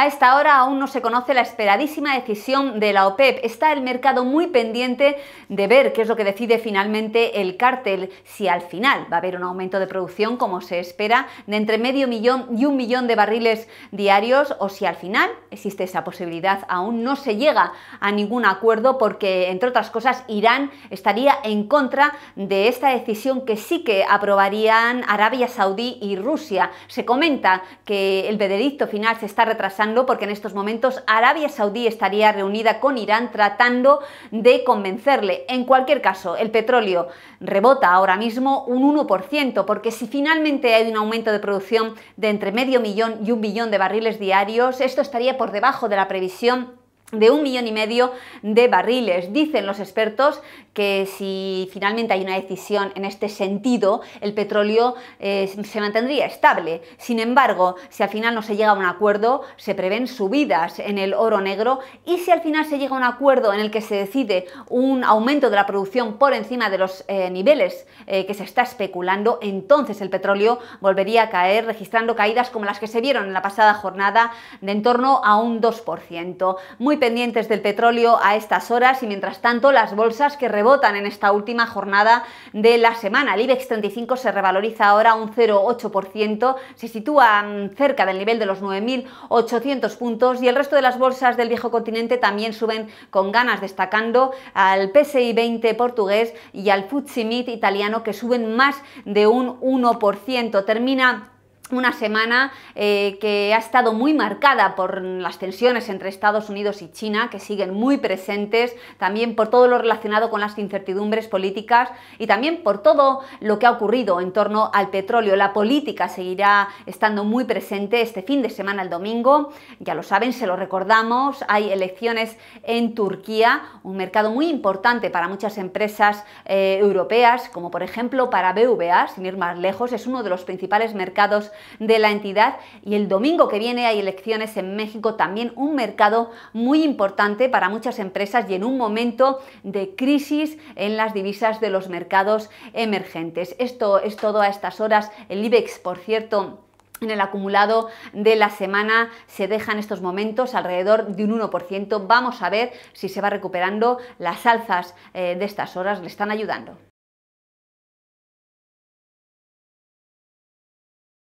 A esta hora aún no se conoce la esperadísima decisión de la OPEP. E está el mercado muy pendiente de ver qué es lo que decide finalmente el cártel, si al final va a haber un aumento de producción como se espera de entre medio millón y un millón de barriles diarios o si al final existe esa posibilidad aún no se llega a ningún acuerdo porque entre otras cosas Irán estaría en contra de esta decisión que sí que aprobarían Arabia Saudí y Rusia. Se comenta que el veredicto final se está retrasando porque en estos momentos Arabia Saudí estaría reunida con Irán tratando de convencerle. En cualquier caso, el petróleo rebota ahora mismo un 1%, porque si finalmente hay un aumento de producción de entre medio millón y un millón de barriles diarios, esto estaría por debajo de la previsión de un millón y medio de barriles. Dicen los expertos que si finalmente hay una decisión en este sentido, el petróleo eh, se mantendría estable. Sin embargo, si al final no se llega a un acuerdo, se prevén subidas en el oro negro y si al final se llega a un acuerdo en el que se decide un aumento de la producción por encima de los eh, niveles eh, que se está especulando, entonces el petróleo volvería a caer, registrando caídas como las que se vieron en la pasada jornada de en torno a un 2%. Muy pendientes del petróleo a estas horas y mientras tanto las bolsas que rebotan en esta última jornada de la semana. El IBEX 35 se revaloriza ahora un 0,8%, se sitúa mm, cerca del nivel de los 9.800 puntos y el resto de las bolsas del viejo continente también suben con ganas, destacando al PSI 20 portugués y al FTSE italiano que suben más de un 1%. Termina una semana eh, que ha estado muy marcada por las tensiones entre Estados Unidos y China, que siguen muy presentes, también por todo lo relacionado con las incertidumbres políticas y también por todo lo que ha ocurrido en torno al petróleo. La política seguirá estando muy presente este fin de semana, el domingo. Ya lo saben, se lo recordamos, hay elecciones en Turquía, un mercado muy importante para muchas empresas eh, europeas, como por ejemplo para BVA, sin ir más lejos, es uno de los principales mercados de la entidad y el domingo que viene hay elecciones en México, también un mercado muy importante para muchas empresas y en un momento de crisis en las divisas de los mercados emergentes. Esto es todo a estas horas. El IBEX, por cierto, en el acumulado de la semana se deja en estos momentos alrededor de un 1%. Vamos a ver si se va recuperando. Las alzas eh, de estas horas le están ayudando.